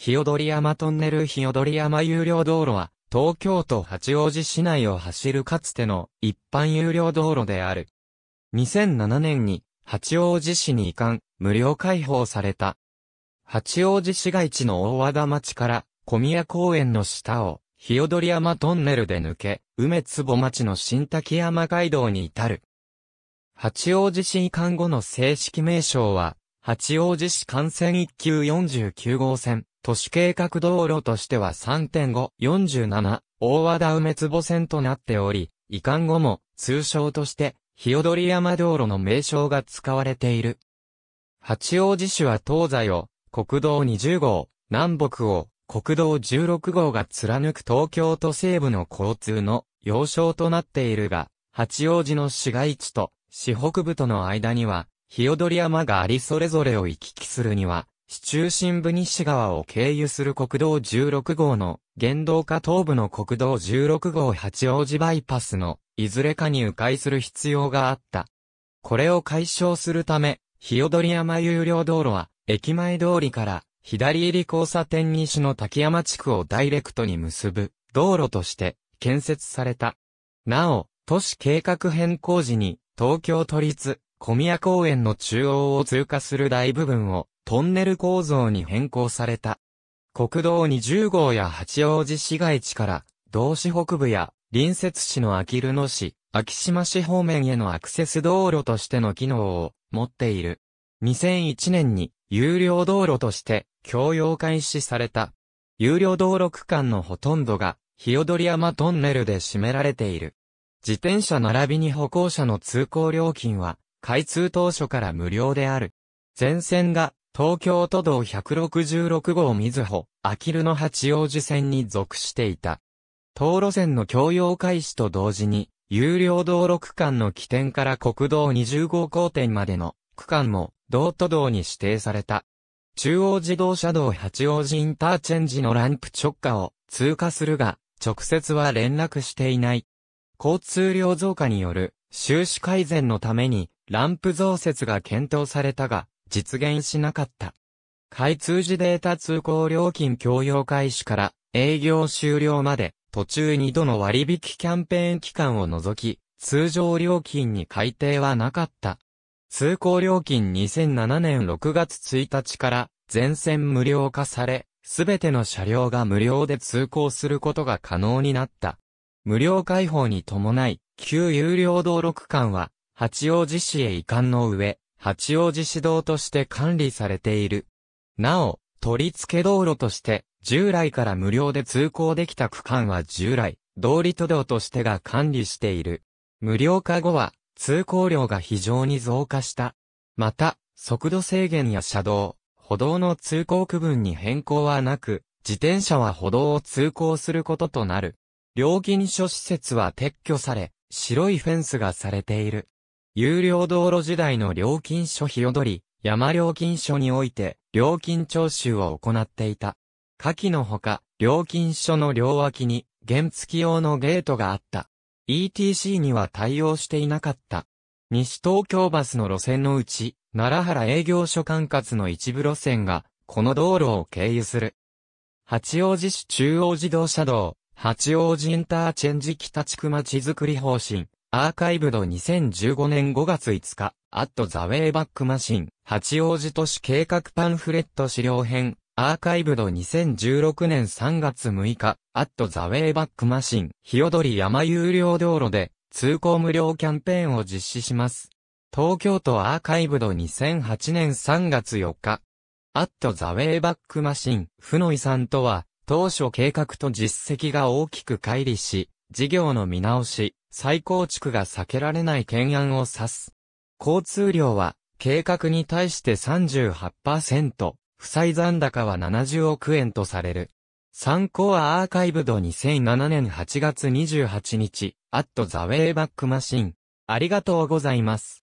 日踊山トンネル日踊山有料道路は、東京都八王子市内を走るかつての一般有料道路である。2007年に八王子市に移管、無料開放された。八王子市街地の大和田町から小宮公園の下を日踊山トンネルで抜け、梅坪町の新滝山街道に至る。八王子市移管後の正式名称は、八王子市幹線1級49号線、都市計画道路としては3.5、47、大和田梅坪線となっており、移管後も通称として、日踊山道路の名称が使われている。八王子市は東西を国道20号、南北を国道16号が貫く東京都西部の交通の要衝となっているが、八王子の市街地と市北部との間には、日踊山がありそれぞれを行き来するには、市中心部西側を経由する国道16号の、原動化東部の国道16号八王子バイパスの、いずれかに迂回する必要があった。これを解消するため、日踊山有料道路は、駅前通りから、左入り交差点西の滝山地区をダイレクトに結ぶ、道路として、建設された。なお、都市計画変更時に、東京都立、小宮公園の中央を通過する大部分を、トンネル構造に変更された。国道20号や八王子市街地から、道市北部や隣接市のあきる野市、昭島市方面へのアクセス道路としての機能を持っている。2001年に有料道路として供用開始された。有料道路区間のほとんどが、日踊山トンネルで占められている。自転車並びに歩行者の通行料金は、開通当初から無料である。全線が東京都道166号水穂、あきるの八王子線に属していた。東路線の共用開始と同時に、有料道路区間の起点から国道20号交点までの区間も、道都道に指定された。中央自動車道八王子インターチェンジのランプ直下を通過するが、直接は連絡していない。交通量増加による収支改善のために、ランプ増設が検討されたが、実現しなかった。開通時データ通行料金共用開始から営業終了まで途中2度の割引キャンペーン期間を除き、通常料金に改定はなかった。通行料金2007年6月1日から全線無料化され、すべての車両が無料で通行することが可能になった。無料開放に伴い、旧有料道路区間は、八王子市へ移管の上、八王子市道として管理されている。なお、取り付け道路として、従来から無料で通行できた区間は従来、道理都道としてが管理している。無料化後は、通行量が非常に増加した。また、速度制限や車道、歩道の通行区分に変更はなく、自転車は歩道を通行することとなる。料金所施設は撤去され、白いフェンスがされている。有料道路時代の料金所日踊どり、山料金所において、料金徴収を行っていた。下記のほか、料金所の両脇に、原付用のゲートがあった。ETC には対応していなかった。西東京バスの路線のうち、奈良原営業所管轄の一部路線が、この道路を経由する。八王子市中央自動車道、八王子インターチェンジ北地区町づくり方針、アーカイブド2015年5月5日、アットザウェイバックマシン、八王子都市計画パンフレット資料編、アーカイブド2016年3月6日、アットザウェイバックマシン、日踊り山有料道路で、通行無料キャンペーンを実施します。東京都アーカイブド2008年3月4日、アットザウェイバックマシン、ふのいさんとは、当初計画と実績が大きく乖離し、事業の見直し、再構築が避けられない懸案を指す。交通量は、計画に対して38%、負債残高は70億円とされる。参考はアーカイブド2007年8月28日、アットザウェイバックマシン。ありがとうございます。